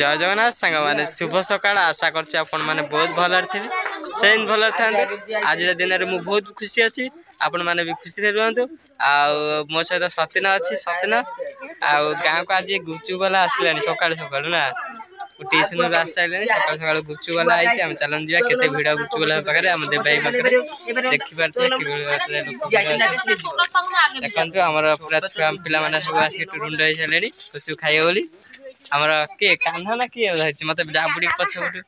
জয় জগন্নাথ ସାଙ୍ଗମାନେ ଶୁଭ ସକାଳ ଆଶା আশা ଆପଣମାନେ ବହୁତ ଭଲରେ ଥିବେ ভালো ଭଲରେ ଥାଆନ୍ତୁ ଆଜିର ଦିନରେ ମୁଁ ବହୁତ ଖୁସି ଅଛି ଆପଣମାନେ ବି ଖୁସିରେ ରୁହନ୍ତୁ ଆଉ ମୋ ସହିତ ସତୀନ ଅଛି ସତୀନ ଆଉ ଗାଁକୁ ଆଜି ଗୁପଚୁପ ବାଲା ଆସିଲାଣି ସକାଳୁ ସକାଳୁ ନା টিউশনରୁ আসি সকাল সকাল গুপচুপওয়ালা আইছি আমি চালন যা কে ভিড় গুপচুপওয়ালা পাখে আমাদের ভাই পাখে দেখিপারছি দেখন্তু আমার পুরা ছুঁ পিলা মানে সব আসি টুরুন্ড হয়ে সাইলেনি তো খাইবে বলে আমরা কে কানহা না কি হচ্ছে মতে ডাবুড়ি পছ উঠু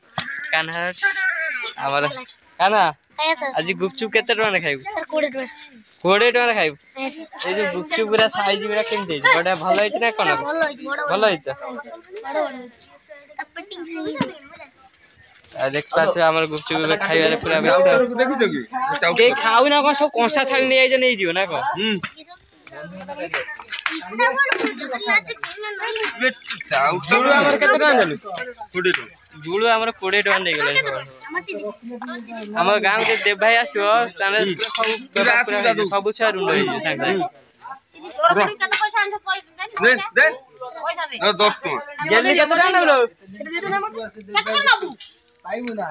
কানহা আমার কানা আজি গুপচুপ কত টাকা খাইব 20 টাকা 20 টাকা খাইব এই যে গুপচুপ পুরা সাইজ পুরা কেমতে হইছে বড় ভালো হইছে না কোন ভালো হইছে দেখ আমার গুপচুপ খাইবারে পুরা ব্যস্ত কি খাও না কোন সব কষা ছাড়ি নিয়ে যাই নেই দিও না কোন ଝୁଳୁ ଆମର କେତେ ଟଙ୍କା ନେଲୁ କୋଡ଼ିଏ ଟଙ୍କା ଝୁଳୁ ଆମର କୋଡ଼ିଏ ଟଙ୍କା ନେଇଗଲାଣି ଆମ ଗାଁକୁ ଯଦି ଦେବ ଭାଇ ଆସିବ ତାହେଲେ ସବୁ ଛୁଆ ରୁଣ୍ଡ ହେଇଯିବ ସାଙ୍ଗେ ଦଶ ଟଙ୍କା ଗେଲି କେତେ ଟଙ୍କା ନେଲୁ ପାଇବୁ ନା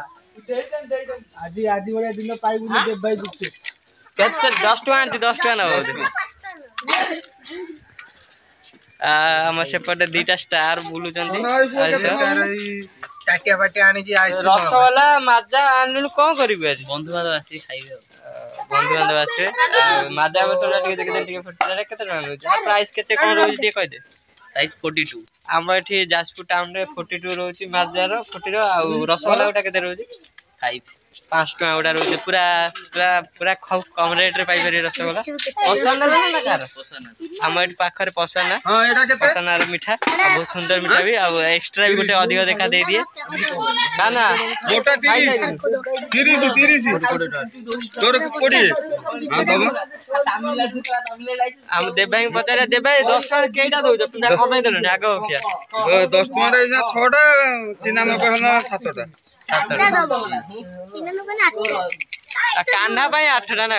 ଆଜି ଆଜି ଭଳିଆ ଦିନ ପାଇବୁ ଦେବ ଭାଇ କେତେ ଦଶ ଟଙ୍କା ଆଣିଛି ଦଶ ଟଙ୍କା ନେବ ଆମ ସେପଟେ ଦିଟା ଷ୍ଟାର ବୁଲୁଛନ୍ତି ରସଗୋଲା ମାଜା ଆଣିଲୁ କଣ କରିବୁ ଆଜି ବନ୍ଧୁବାନ୍ଧବ ଆସିକି ଖାଇବେ ଆଉ ବନ୍ଧୁବାନ୍ଧବ ଆସିବେ ମାଜା ବଟୁରା ଟିକେ ଦେଖିଦେଲେ ଟିକେ ଫଟୋଟା କେତେ ଟଙ୍କା ରହୁଛି ପ୍ରାଇସ୍ କେତେ କଣ ରହୁଛି ଟିକେ କହିଦେ ପ୍ରାଇସ୍ ଫୋର୍ଟି ଟୁ ଆମ ଏଠି ଯାଜପୁର ଟାଉନ ରେ ଫୋର୍ଟି ଟୁ ରହୁଛି ମାଜାର ଫୋର୍ଟିର ଆଉ ରସଗୋଲା ଗୋଟା କେତେ ରହୁଛି ফাইভ পাঁচ টଙ୍କା ଗୁଡ଼ା ରହୁଛି ପୁରା ପୁରା ପୁରା କମ୍ ରେଟ୍ରେ ପାଇପାରିବେ ରସଗୋଲା ପସନ୍ଦା ନା କାର ଆମ ଏଠି ପାଖରେ ପସନ୍ଦା ପସନ୍ଦାର ମିଠା ବହୁତ ସୁନ୍ଦର ମିଠା ବି ଆଉ ଏକ୍ସଟ୍ରା ବି ଗୋଟେ ଅଧିକ ଦେଖା ଦେଇଦିଏ ନା ନା ମୋଟା ତିରିଶ ତିରିଶ ତିରିଶ ତୋର କୋଡ଼ିଏ ଆମ ଦେବାଇ ପଚାରିବା ଦେବାଇ ଦଶ ଟଙ୍କା କେଇଟା ଦଉଛ ପିଲା କମେଇ ଦେଲୁନି ଆଗ ଦଶ ଟଙ୍କାରେ ଛଅଟା ଚିନା ନବେ ହେଲା ସାତଟା କାହ୍ନା ପାଇଁ ଆଠଟା ନା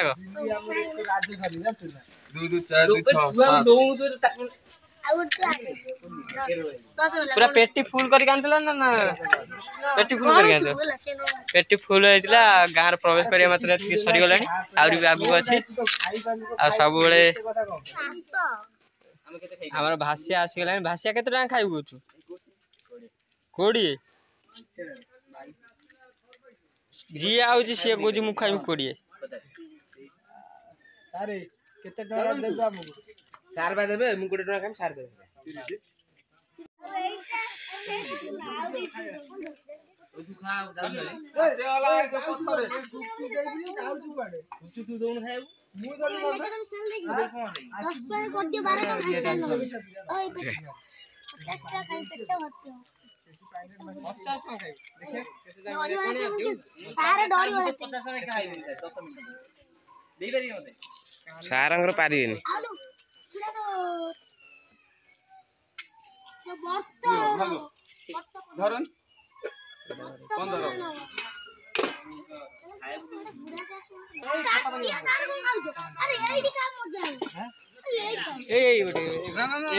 ପୁରା ପେଟି ଫୁଲ କରିକି ଆଣିଥିଲା ନା ପେଟି ଫୁଲ କରିକି ଆଣିଥିଲା ପେଟି ଫୁଲ ହେଇଥିଲା ଗାଁରେ ପ୍ରବେଶ କରିବା ମାତ୍ରେ ଟିକେ ସରିଗଲାଣି ଆହୁରି ବି ଆଗକୁ ଅଛି ଆଉ ସବୁବେଳେ ଆମର ଭାସିଆ ଆସିଗଲାଣି ଭାସିଆ କେତେ ଟଙ୍କା ଖାଇବୁ କୋଡ଼ିଏ ଯିଏ ଆଉଛି ସିଏ କହୁଛି ମୁଁ ଖାଇବି କୋଡ଼ିଏ କେତେ ଟଙ୍କା ଦେବେ ସାର୍ ବା ଦେବେ ମୁଁ କୋଡ଼ିଏ ଟଙ୍କା ଖାଇବି ସାର୍ ଦେବେ maccha siapa Sarang kerupai ini. ini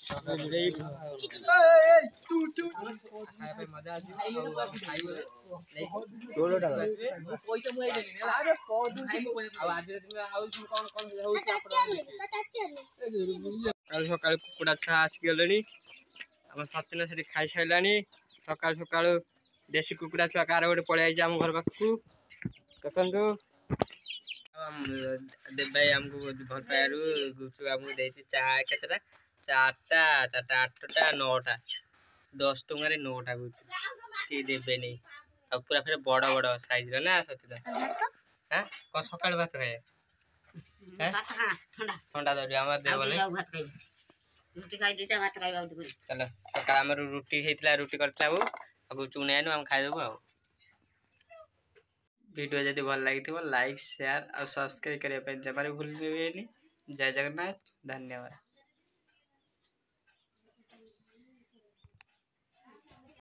ସକାଳୁ କୁକୁଡ଼ା ଛୁଆ ଆସିଗଲେଣି ଆମ ସତ୍ୟନ ସେଠି ଖାଇସାରିଲାଣି ସକାଳୁ ସକାଳୁ ଦେଶୀ କୁକୁଡ଼ା ଛୁଆ କାର ଗୋଟେ ପଳେଇ ଯାଇଛି ଆମ ଘର ପାଖକୁ ଦେଖନ୍ତୁ ଦେବ ଭାଇ ଆମକୁ ଭଲ ପାଇବାରୁ ଗୁପଚୁପ ଆମକୁ ଦେଇଛି ଚା କେତେଟା 4टा 4टा 8टा 9टा 10 টো মেরে 9টা গুতি কি দেবে নি আব পুরা ফরে বড় বড় সাইজ ল না সতিদা হ্যাঁ ক সকাল বাত রে হ্যাঁ ঠান্ডা ঠান্ডা দরি আমা দেবলু তুমি তো খাই দেতা ভাত রাইব চল সকাল আমরো রুটি হেইতলা রুটি করতাব আব চুনেন আম খাই দেবো ভিডিও যদি ভাল লাগি থো লাইক শেয়ার আর সাবস্ক্রাইব করি পে জমারে ভুলনি যে জয় জগন্নাথ ধন্যবাদ